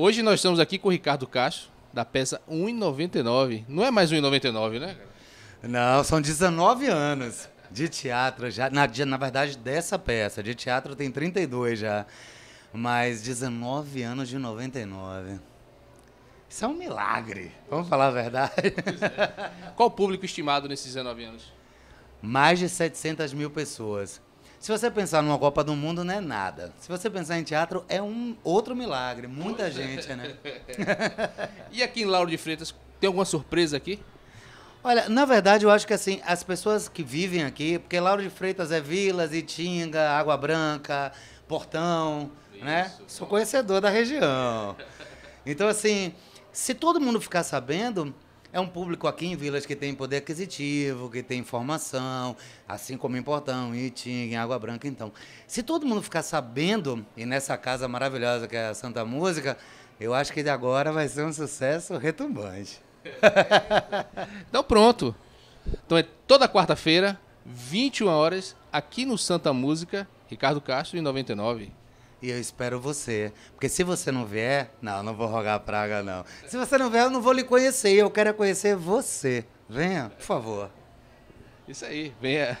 Hoje nós estamos aqui com o Ricardo Castro, da peça 1,99. Não é mais 1,99, né? Não, são 19 anos de teatro já. Na, na verdade, dessa peça. De teatro tem 32 já. Mas 19 anos de 99. Isso é um milagre, vamos falar a verdade. É. Qual o público estimado nesses 19 anos? Mais de 700 mil pessoas. Se você pensar numa Copa do Mundo, não é nada. Se você pensar em teatro, é um outro milagre. Muita pois é. gente, é. né? e aqui em Lauro de Freitas, tem alguma surpresa aqui? Olha, na verdade, eu acho que assim, as pessoas que vivem aqui, porque Lauro de Freitas é Vilas, Itinga, Água Branca, Portão, né? Isso, né? Bom. Sou conhecedor da região. Então, assim, se todo mundo ficar sabendo, é um público aqui em vilas que tem poder aquisitivo, que tem informação, assim como em Portão, em Itinga, em Água Branca. Então, se todo mundo ficar sabendo, e nessa casa maravilhosa que é a Santa Música, eu acho que de agora vai ser um sucesso retumbante. então, pronto. Então, é toda quarta-feira, 21 horas, aqui no Santa Música, Ricardo Castro, em 99. E eu espero você. Porque se você não vier, não, não vou rogar praga, não. Se você não vier, eu não vou lhe conhecer. Eu quero é conhecer você. Venha, por favor. Isso aí, venha.